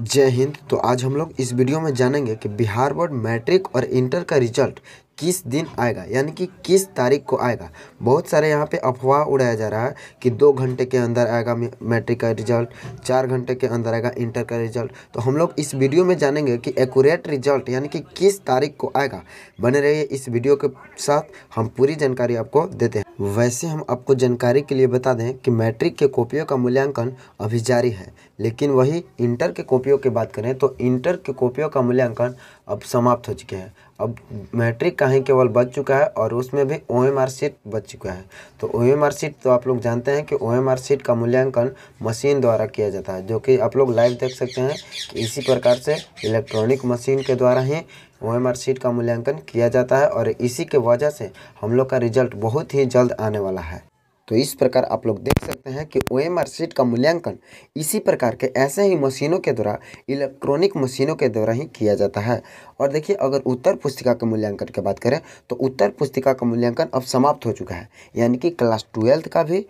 जय हिंद तो आज हम लोग इस वीडियो में जानेंगे कि बिहार बोर्ड मैट्रिक और इंटर का रिजल्ट किस दिन आएगा यानी कि किस तारीख को आएगा बहुत सारे यहाँ पे अफवाह उड़ाया जा रहा है कि दो घंटे के अंदर आएगा मैट्रिक का रिजल्ट चार घंटे के अंदर आएगा इंटर का रिजल्ट तो हम लोग इस वीडियो में जानेंगे कि एक्यूरेट रिजल्ट यानी कि किस तारीख को आएगा बने रहिए इस वीडियो के साथ हम पूरी जानकारी आपको देते हैं वैसे हम आपको जानकारी के लिए बता दें कि मैट्रिक के कॉपियों का मूल्यांकन अभी जारी है लेकिन वही इंटर के कॉपियों की बात करें तो इंटर के कॉपियों का मूल्यांकन अब समाप्त हो चुके हैं अब मैट्रिक का ही केवल बच चुका है और उसमें भी ओ एम आर सीट बच चुका है तो ओ एम आर सीट तो आप लोग जानते हैं कि ओ एम आर सीट का मूल्यांकन मशीन द्वारा किया जाता है जो कि आप लोग लाइव देख सकते हैं कि इसी प्रकार से इलेक्ट्रॉनिक मशीन के द्वारा ही ओ एम आर सीट का मूल्यांकन किया जाता है और इसी के वजह से हम लोग का रिजल्ट बहुत ही जल्द आने वाला है तो इस प्रकार आप लोग देख सकते हैं कि ओ एम आर सीट का मूल्यांकन इसी प्रकार के ऐसे ही मशीनों के द्वारा इलेक्ट्रॉनिक मशीनों के द्वारा ही किया जाता है और देखिए अगर उत्तर पुस्तिका के मूल्यांकन की बात करें तो उत्तर पुस्तिका का मूल्यांकन अब समाप्त हो चुका है यानी कि क्लास ट्वेल्थ का भी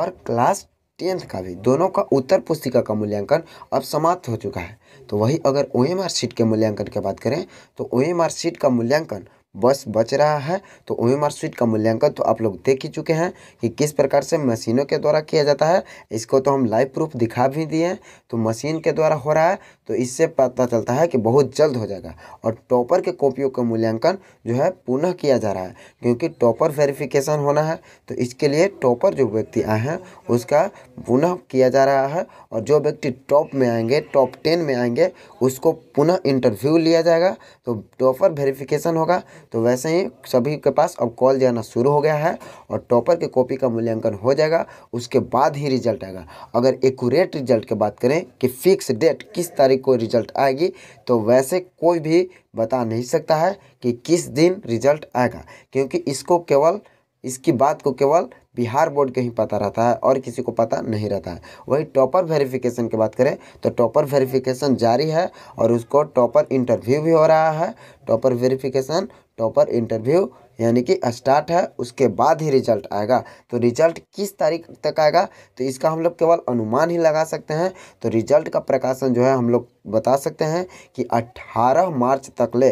और क्लास टेंथ का भी दोनों का उत्तर पुस्तिका का मूल्यांकन अब समाप्त हो चुका है तो वही अगर ओ एम आर सीट के मूल्यांकन की बात करें तो ओ एम आर सीट का मूल्यांकन बस बच रहा है तो ओमे स्वीट का मूल्यांकन तो आप लोग देख ही चुके हैं कि किस प्रकार से मशीनों के द्वारा किया जाता है इसको तो हम लाइव प्रूफ दिखा भी दिए हैं तो मशीन के द्वारा हो रहा है तो इससे पता चलता है कि बहुत जल्द हो जाएगा और टॉपर के कॉपियों का मूल्यांकन जो है पुनः किया जा रहा है क्योंकि टॉपर वेरिफिकेशन होना है तो इसके लिए टॉपर जो व्यक्ति आए हैं उसका पुनः किया जा रहा है और जो व्यक्ति टॉप में आएंगे टॉप टेन में आएंगे उसको पुनः इंटरव्यू लिया जाएगा तो टॉपर वेरिफिकेशन होगा तो वैसे ही सभी के पास अब कॉल जाना शुरू हो गया है और टॉपर के कॉपी का मूल्यांकन हो जाएगा उसके बाद ही रिजल्ट आएगा अगर एकूरेट रिजल्ट की बात करें कि फिक्स डेट किस तारीख को रिजल्ट आएगी तो वैसे कोई भी बता नहीं सकता है कि किस दिन रिजल्ट आएगा क्योंकि इसको केवल इसकी बात को केवल बिहार बोर्ड के ही पता रहता है और किसी को पता नहीं रहता है वही टॉपर वेरिफिकेशन की बात करें तो टॉपर वेरिफिकेशन जारी है और उसको टॉपर इंटरव्यू भी हो रहा है टॉपर वेरिफिकेशन टॉपर इंटरव्यू यानी कि स्टार्ट है उसके बाद ही रिजल्ट आएगा तो रिजल्ट किस तारीख तक आएगा तो इसका हम लोग केवल अनुमान ही लगा सकते हैं तो रिजल्ट का प्रकाशन जो है हम लोग बता सकते हैं कि 18 मार्च तक ले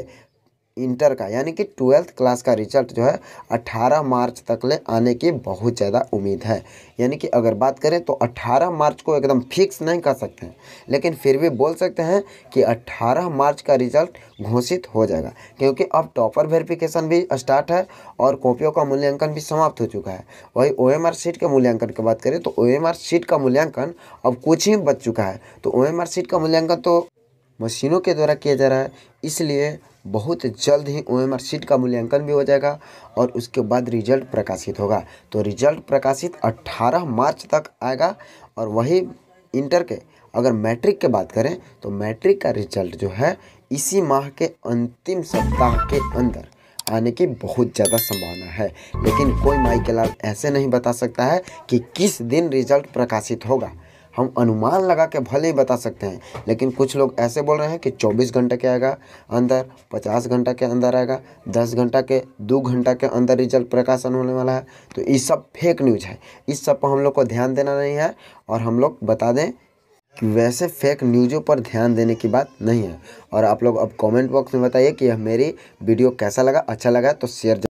इंटर का यानी कि ट्वेल्थ क्लास का रिजल्ट जो है 18 मार्च तक ले आने की बहुत ज़्यादा उम्मीद है यानी कि अगर बात करें तो 18 मार्च को एकदम फिक्स नहीं कर सकते हैं लेकिन फिर भी बोल सकते हैं कि 18 मार्च का रिजल्ट घोषित हो जाएगा क्योंकि अब टॉपर वेरिफिकेशन भी स्टार्ट है और कॉपियों का मूल्यांकन भी समाप्त हो चुका है वही ओ एम सीट के मूल्यांकन की बात करें तो ओ एम सीट का मूल्यांकन अब कुछ ही बच चुका है तो ओ एम सीट का मूल्यांकन तो मशीनों के द्वारा किया जा रहा है इसलिए बहुत जल्द ही ओ सीट का मूल्यांकन भी हो जाएगा और उसके बाद रिजल्ट प्रकाशित होगा तो रिजल्ट प्रकाशित 18 मार्च तक आएगा और वही इंटर के अगर मैट्रिक के बात करें तो मैट्रिक का रिजल्ट जो है इसी माह के अंतिम सप्ताह के अंदर आने की बहुत ज़्यादा संभावना है लेकिन कोई माई के लाल ऐसे नहीं बता सकता है कि किस दिन रिजल्ट प्रकाशित होगा हम अनुमान लगा के भले ही बता सकते हैं लेकिन कुछ लोग ऐसे बोल रहे हैं कि 24 घंटे के आएगा अंदर 50 घंटा के अंदर आएगा 10 घंटा के 2 घंटा के अंदर रिजल्ट प्रकाशन होने वाला है तो ये सब फेक न्यूज है इस सब पर हम लोग को ध्यान देना नहीं है और हम लोग बता दें कि वैसे फेक न्यूज़ों पर ध्यान देने की बात नहीं है और आप लोग अब कॉमेंट बॉक्स में बताइए कि यह मेरी वीडियो कैसा लगा अच्छा लगा तो शेयर